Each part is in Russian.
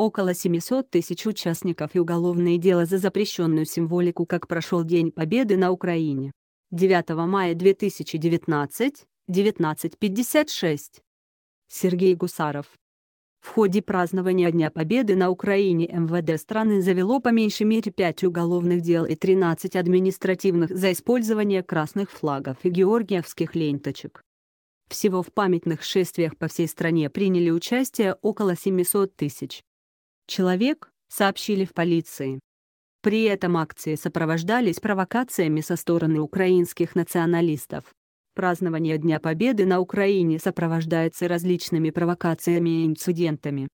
около 700 тысяч участников и уголовные дела за запрещенную символику «Как прошел День Победы на Украине». 9 мая 2019, 19.56. Сергей Гусаров. В ходе празднования Дня Победы на Украине МВД страны завело по меньшей мере 5 уголовных дел и 13 административных за использование красных флагов и георгиевских ленточек. Всего в памятных шествиях по всей стране приняли участие около 700 тысяч человек, сообщили в полиции. При этом акции сопровождались провокациями со стороны украинских националистов. Празднование Дня Победы на Украине сопровождается различными провокациями и инцидентами.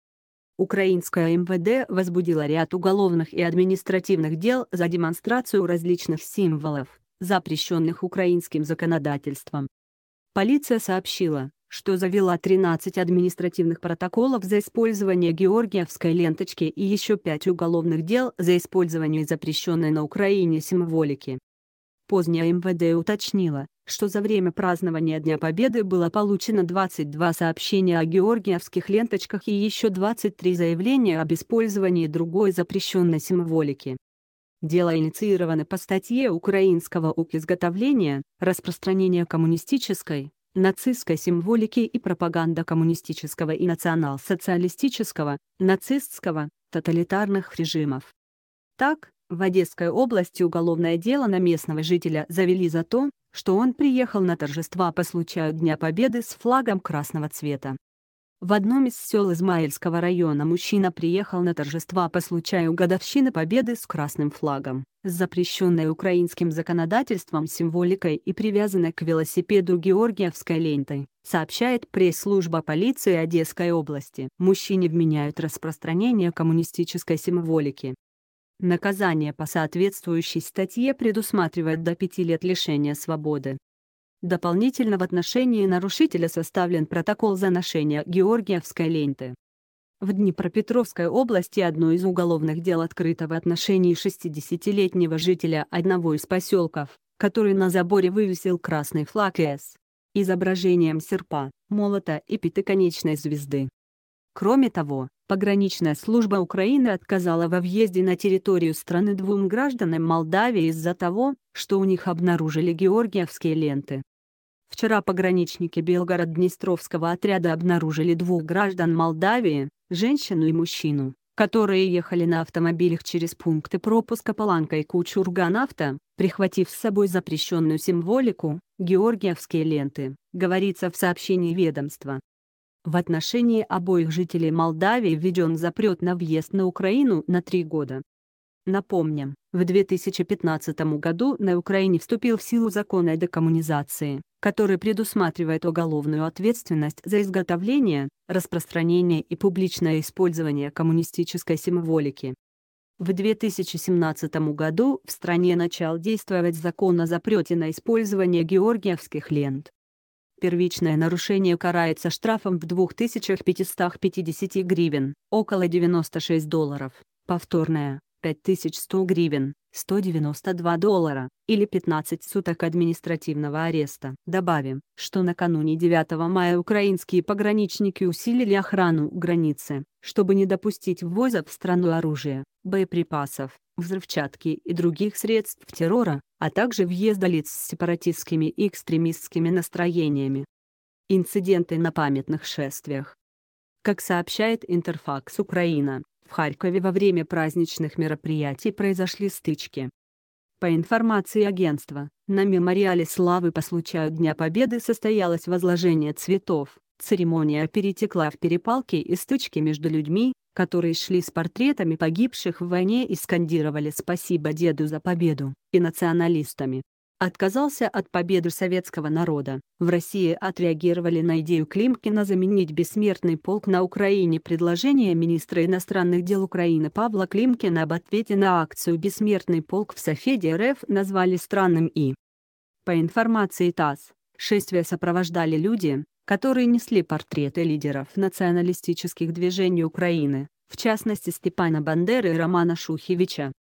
Украинское МВД возбудило ряд уголовных и административных дел за демонстрацию различных символов, запрещенных украинским законодательством. Полиция сообщила, что завела 13 административных протоколов за использование георгиевской ленточки и еще 5 уголовных дел за использование запрещенной на Украине символики. Позднее МВД уточнило, что за время празднования Дня Победы было получено 22 сообщения о георгиевских ленточках и еще 23 заявления об использовании другой запрещенной символики. Дело инициировано по статье украинского УК изготовления, распространения коммунистической, нацистской символики и пропаганда коммунистического и национал-социалистического, нацистского, тоталитарных режимов. Так, в Одесской области уголовное дело на местного жителя завели за то, что он приехал на торжества по случаю Дня Победы с флагом красного цвета. В одном из сел Измаильского района мужчина приехал на торжества по случаю годовщины победы с красным флагом, с запрещенной украинским законодательством символикой и привязанной к велосипеду георгиевской лентой, сообщает пресс-служба полиции Одесской области. Мужчине вменяют распространение коммунистической символики. Наказание по соответствующей статье предусматривает до пяти лет лишения свободы. Дополнительно в отношении нарушителя составлен протокол за ношение Георгиевской ленты. В Днепропетровской области одно из уголовных дел открыто в отношении 60-летнего жителя одного из поселков, который на заборе вывесил красный флаг С изображением серпа, молота и пятиконечной звезды. Кроме того, пограничная служба Украины отказала во въезде на территорию страны двум гражданам Молдавии из-за того, что у них обнаружили георгиевские ленты. Вчера пограничники Белгород-Днестровского отряда обнаружили двух граждан Молдавии, женщину и мужчину, которые ехали на автомобилях через пункты пропуска Паланка и Кучурганавто, прихватив с собой запрещенную символику, георгиевские ленты, говорится в сообщении ведомства. В отношении обоих жителей Молдавии введен запрет на въезд на Украину на три года. Напомним, в 2015 году на Украине вступил в силу закон о декоммунизации, который предусматривает уголовную ответственность за изготовление, распространение и публичное использование коммунистической символики. В 2017 году в стране начал действовать закон о запрете на использование георгиевских лент. Первичное нарушение карается штрафом в 2550 гривен, около 96 долларов. Повторное 5100 гривен, 192 доллара, или 15 суток административного ареста. Добавим, что накануне 9 мая украинские пограничники усилили охрану границы, чтобы не допустить ввоза в страну оружия, боеприпасов, взрывчатки и других средств террора, а также въезда лиц с сепаратистскими и экстремистскими настроениями. Инциденты на памятных шествиях как сообщает Интерфакс Украина, в Харькове во время праздничных мероприятий произошли стычки. По информации агентства, на мемориале славы по случаю Дня Победы состоялось возложение цветов, церемония перетекла в перепалки и стычки между людьми, которые шли с портретами погибших в войне и скандировали «Спасибо деду за победу» и националистами отказался от победы советского народа. В России отреагировали на идею Климкина заменить бессмертный полк на Украине. Предложение министра иностранных дел Украины Павла Климкина об ответе на акцию «Бессмертный полк» в Софеде РФ назвали странным и... По информации ТАСС, шествие сопровождали люди, которые несли портреты лидеров националистических движений Украины, в частности Степана Бандеры и Романа Шухевича.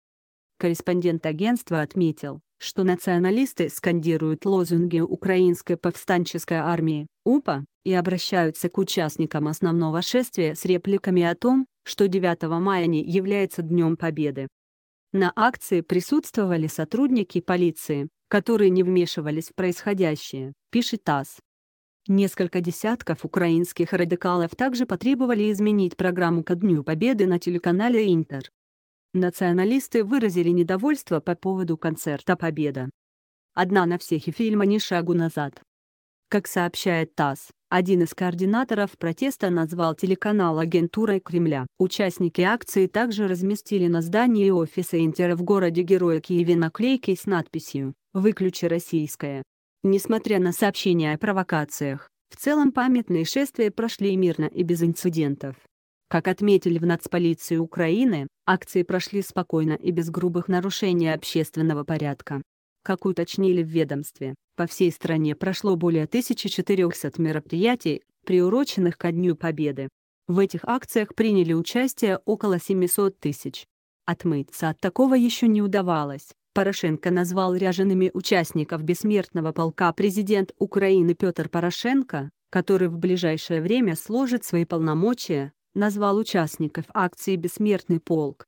Корреспондент агентства отметил, что националисты скандируют лозунги Украинской повстанческой армии, УПА, и обращаются к участникам основного шествия с репликами о том, что 9 мая не является Днем Победы. На акции присутствовали сотрудники полиции, которые не вмешивались в происходящее, пишет ТАСС. Несколько десятков украинских радикалов также потребовали изменить программу ко Дню Победы на телеканале «Интер». Националисты выразили недовольство по поводу концерта «Победа». Одна на всех и фильма «Ни шагу назад». Как сообщает ТАСС, один из координаторов протеста назвал телеканал агентурой Кремля. Участники акции также разместили на здании офиса Интера в городе Героя Киеве наклейки с надписью «Выключи российское». Несмотря на сообщения о провокациях, в целом памятные шествия прошли мирно и без инцидентов. Как отметили в нацполиции Украины, акции прошли спокойно и без грубых нарушений общественного порядка. Как уточнили в ведомстве, по всей стране прошло более 1400 мероприятий, приуроченных ко Дню Победы. В этих акциях приняли участие около 700 тысяч. Отмыться от такого еще не удавалось. Порошенко назвал ряжеными участников бессмертного полка президент Украины Петр Порошенко, который в ближайшее время сложит свои полномочия, назвал участников акции «Бессмертный полк».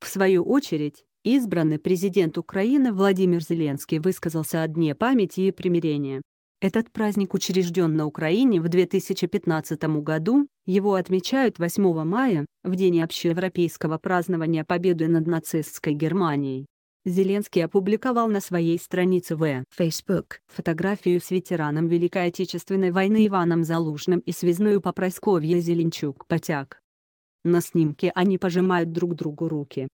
В свою очередь, избранный президент Украины Владимир Зеленский высказался о Дне памяти и примирения. Этот праздник учрежден на Украине в 2015 году, его отмечают 8 мая, в день общеевропейского празднования победы над нацистской Германией. Зеленский опубликовал на своей странице в Facebook фотографию с ветераном Великой Отечественной войны Иваном Залужным и связную по Просковье Зеленчук-Потяк. На снимке они пожимают друг другу руки.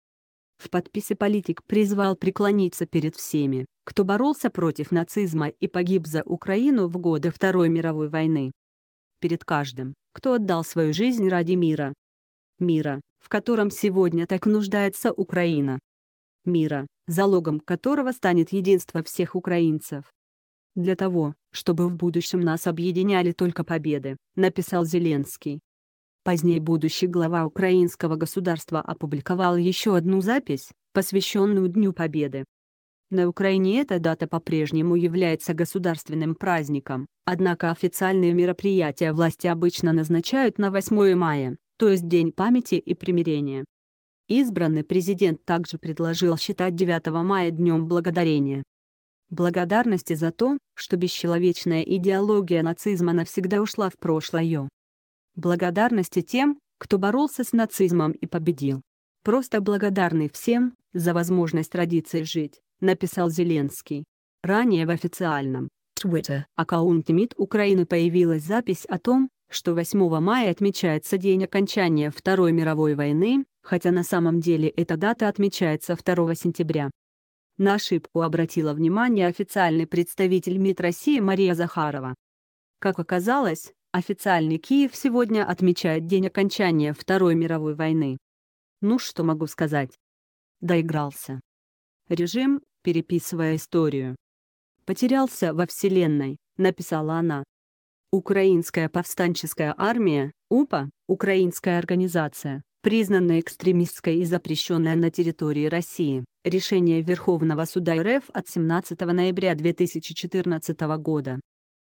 В подписи политик призвал преклониться перед всеми, кто боролся против нацизма и погиб за Украину в годы Второй мировой войны. Перед каждым, кто отдал свою жизнь ради мира. Мира, в котором сегодня так нуждается Украина мира, залогом которого станет единство всех украинцев. «Для того, чтобы в будущем нас объединяли только победы», написал Зеленский. Позднее будущий глава украинского государства опубликовал еще одну запись, посвященную Дню Победы. На Украине эта дата по-прежнему является государственным праздником, однако официальные мероприятия власти обычно назначают на 8 мая, то есть День памяти и примирения. Избранный президент также предложил считать 9 мая Днем Благодарения. Благодарности за то, что бесчеловечная идеология нацизма навсегда ушла в прошлое. Благодарности тем, кто боролся с нацизмом и победил. «Просто благодарны всем, за возможность родиться и жить», — написал Зеленский. Ранее в официальном Twitter аккаунте МИД Украины появилась запись о том, что 8 мая отмечается день окончания Второй мировой войны, хотя на самом деле эта дата отмечается 2 сентября. На ошибку обратила внимание официальный представитель МИД России Мария Захарова. Как оказалось, официальный Киев сегодня отмечает день окончания Второй мировой войны. Ну что могу сказать? Доигрался. Режим, переписывая историю. Потерялся во Вселенной, написала она. Украинская повстанческая армия, УПА, украинская организация, признанная экстремистской и запрещенная на территории России. Решение Верховного суда РФ от 17 ноября 2014 года.